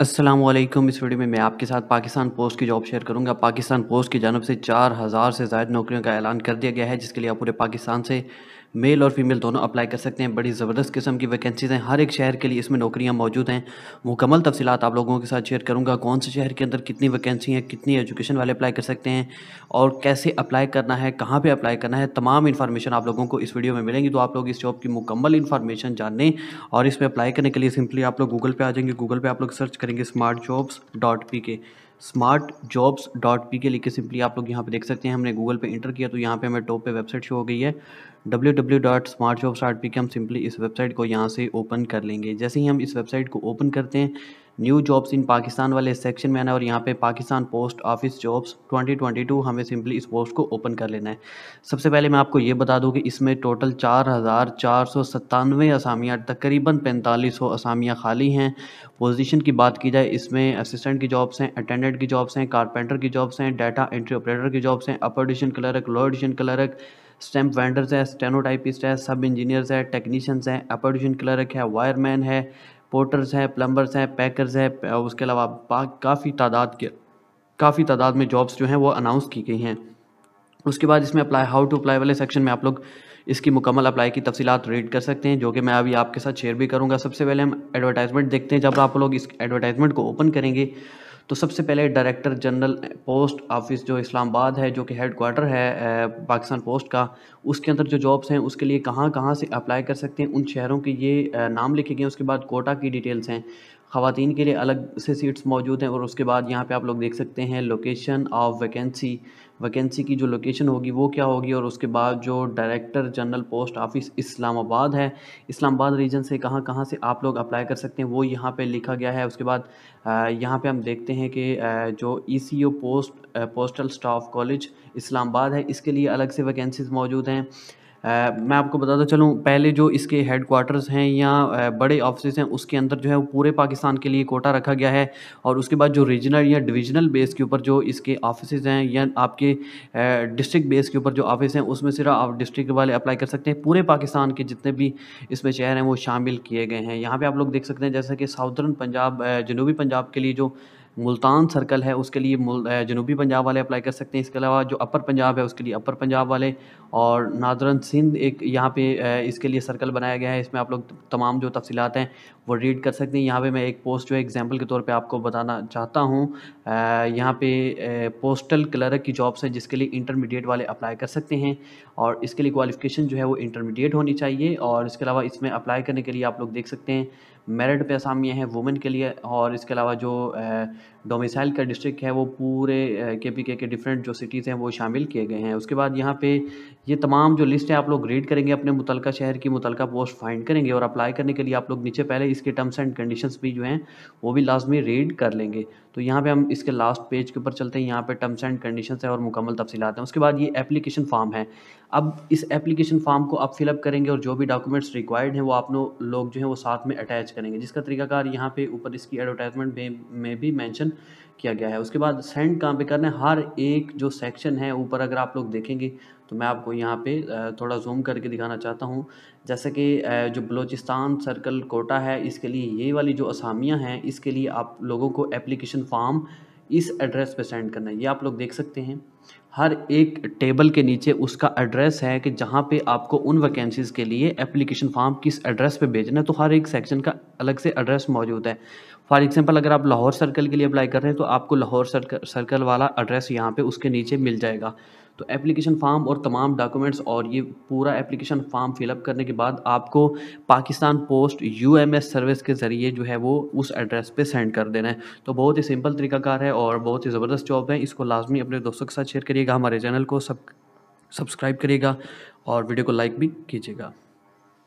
असलम इस वीडियो में मैं आपके साथ पाकिस्तान पोस्ट की जॉब शेयर करूंगा पाकिस्तान पोस्ट की जानब से चार हज़ार से ज़्यादा नौकरियों का ऐलान कर दिया गया है जिसके लिए आप पूरे पाकिस्तान से मेल और फीमेल दोनों अप्लाई कर सकते हैं बड़ी ज़बरदस्त किस्म की वैकेंसीज़ हैं हर एक शहर के लिए इसमें नौकरियाँ मौजूद हैं मुकम्मल तफसीत आप लोगों के साथ शेयर करूँगा कौन से शहर के अंदर कितनी वैकेंसी हैं कितनी एजुकेशन वाले अप्लाई कर सकते हैं और कैसे अप्लाई करना है कहाँ पर अप्लाई करना है तमाम इन्फॉर्मेशन आप लोगों को इस वीडियो में मिलेंगी तो आप लोग इस जॉब की मुकम्मल इन्फॉर्मेशन जानने और इसमें अप्लाई करने के लिए सिंपली आप लोग गूगल पर आ जाएंगे गूगल पर आप लोग सर्च करेंगे smart jobs dot P K smart jobs dot P K लिख के सिंपली आप लोग यहाँ पे देख सकते हैं हमने गूगल पे इंटर किया तो यहाँ पे हमें टॉप पे वेबसाइट शो हो गई है के हम सिंपली इस वेबसाइट को यहाँ से ओपन कर लेंगे जैसे ही हम इस वेबसाइट को ओपन करते हैं न्यू जॉब्स इन पाकिस्तान वाले सेक्शन में आना और यहाँ पे पाकिस्तान पोस्ट ऑफिस जॉब्स 2022 हमें सिंपली इस पोस्ट को ओपन कर लेना है सबसे पहले मैं आपको ये बता दूँ कि इसमें टोटल चार हज़ार चार सौ सत्तानवे असामियाँ तकरीबन पैंतालीस सौ असामियाँ खाली हैं पोजीशन की बात की जाए इसमें असिस्टेंट की जॉब्स हैं अटेंडेंट की जॉब्स हैं कारपेंटर की जॉब्स हैं डाटा एंट्री ऑपरेटर की जॉब्स हैं upper division clerk lower division clerk stamp vendors हैं स्टेनोटाइपिस्ट है सब इंजीनियर्स है टेक्नीशियंस हैं अपोडिशन क्लर्क है वायरमैन है पोर्टर्स हैं प्लम्बर्स हैं पैकर्स हैं उसके अलावा काफ़ी तादाद के काफ़ी तादाद में जॉब्स जो हैं वो अनाउंस की गई हैं उसके बाद इसमें अप्लाई हाउ टू अप्लाई वाले सेक्शन में आप लोग इसकी मुकम्मल अप्लाई की तफसीत रीड कर सकते हैं जो कि मैं अभी आपके साथ शेयर भी करूँगा सबसे पहले हम एडवर्टाइजमेंट देखते हैं जब आप लोग इस एडवर्टाइजमेंट को ओपन करेंगे तो सबसे पहले डायरेक्टर जनरल पोस्ट ऑफिस जो इस्लामाबाद है जो कि हेड क्वार्टर है पाकिस्तान पोस्ट का उसके अंदर जो जॉब्स हैं उसके लिए कहाँ कहाँ से अप्लाई कर सकते हैं उन शहरों के ये नाम लिखे गए उसके बाद कोटा की डिटेल्स हैं खातन के लिए अलग से सीट्स मौजूद हैं और उसके बाद यहाँ पे आप लोग देख सकते हैं लोकेशन ऑफ वैकेंसी वैकेंसी की जो लोकेशन होगी वो क्या होगी और उसके बाद जो director general post office Islamabad है इस्लामाबाद रीजन से कहाँ कहाँ से आप लोग अप्लाई कर सकते हैं वो यहाँ पे लिखा गया है उसके बाद यहाँ पे हम देखते हैं कि जो ई post postal staff college Islamabad है इसके लिए अलग से वैकेंसीज़ मौजूद हैं मैं आपको बताता चलूँ पहले जो इसके हेड क्वार्टर्स हैं या बड़े ऑफिस हैं उसके अंदर जो है वो पूरे पाकिस्तान के लिए कोटा रखा गया है और उसके बाद जो रीजनल या डिविजनल बेस के ऊपर जो इसके ऑफिस हैं या आपके डिस्ट्रिक्ट बेस के ऊपर जो ऑफिस हैं उसमें सिर्फ आप डिस्ट्रिक्ट वाले अप्लाई कर सकते हैं पूरे पाकिस्तान के जितने भी इसमें शहर हैं वो शामिल किए गए हैं यहाँ पर आप लोग देख सकते हैं जैसे कि साउदर्न पंजाब जनूबी पंजाब के लिए जो मुल्तान सर्कल है उसके लिए जनूबी पंजाब वाले अप्लाई कर सकते हैं इसके अलावा जो अपर पंजाब है उसके लिए अपर पंजाब वाले और नादरन सिंध एक यहाँ पे इसके लिए सर्कल बनाया गया है इसमें आप लोग तमाम जो तफसीत हैं वो रीड कर सकते हैं यहाँ पे मैं एक पोस्ट जो है एग्जाम्पल के तौर पे आपको बताना चाहता हूँ यहाँ पे पोस्टल क्लर्क की जॉब्स हैं जिसके लिए इंटरमीडिएट वाले अप्लाई कर सकते हैं और इसके लिए क्वालिफिकेशन जो है वो इंटरमीडिएट होनी चाहिए और इसके अलावा इसमें अप्लाई करने के लिए आप लोग देख सकते हैं मेरिट पे असामियाँ हैं वुमेन के लिए और इसके अलावा जो डोमिसाइल का डिस्ट्रिक्ट है वो पूरे के पी के के डिफरेंट जो सिटीज़ हैं वो शामिल किए गए हैं उसके बाद यहाँ पे ये तमाम जो लिस्ट है आप लोग रीड करेंगे अपने मुतल शहर की मुतल पोस्ट फाइंड करेंगे और अप्लाई करने के लिए आप लोग नीचे पहले इसके टर्म्स एंड कंडीशंस भी जो हैं वो भी लाजमी रीड कर लेंगे तो यहाँ पे हम इसके लास्ट पेज के ऊपर चलते हैं यहाँ पे टर्म्स एंड कंडीशन है और मुकम्मल तफसीलात हैं उसके बाद ये एप्लीकेशन फॉर्म है अब इस एप्लीकेशन फॉर्म को आप फिलअप करेंगे और जो भी डॉक्यूमेंट्स रिक्वायर्ड हैं वो आप लोग जो हैं वो साथ में अटैच करेंगे जिसका तरीकाकार यहाँ पे ऊपर इसकी एडवर्टाइजमेंट में भी मैंशन किया गया है उसके बाद सेंड कहाँ पे करना है हर एक जो सेक्शन है ऊपर अगर आप लोग देखेंगे तो मैं आपको यहाँ पे थोड़ा जूम करके दिखाना चाहता हूँ जैसे कि जो बलूचिस्तान सर्कल कोटा है इसके लिए ये वाली जो असामियाँ हैं इसके लिए आप लोगों को एप्लीकेशन फ़ाम इस एड्रेस पे सेंड करना है ये आप लोग देख सकते हैं हर एक टेबल के नीचे उसका एड्रेस है कि जहाँ पे आपको उन वैकेंसीज़ के लिए एप्लीकेशन फॉर्म किस एड्रेस पे भेजना है तो हर एक सेक्शन का अलग से एड्रेस मौजूद है फॉर एग्जांपल अगर आप लाहौर सर्कल के लिए अप्लाई कर रहे हैं तो आपको लाहौर सर्कल वाला एड्रेस यहाँ पे उसके नीचे मिल जाएगा तो एप्लीकेशन फॉर्म और तमाम डॉक्यूमेंट्स और ये पूरा एप्लीकेशन फॉर्म फिलअप करने के बाद आपको पाकिस्तान पोस्ट यूएमएस सर्विस के ज़रिए जो है वो उस एड्रेस पे सेंड कर देना है तो बहुत ही सिंपल तरीकाकार है और बहुत ही ज़बरदस्त जॉब है इसको लाजमी अपने दोस्तों के साथ शेयर करिएगा हमारे चैनल को सब सब्सक्राइब करिएगा और वीडियो को लाइक भी कीजिएगा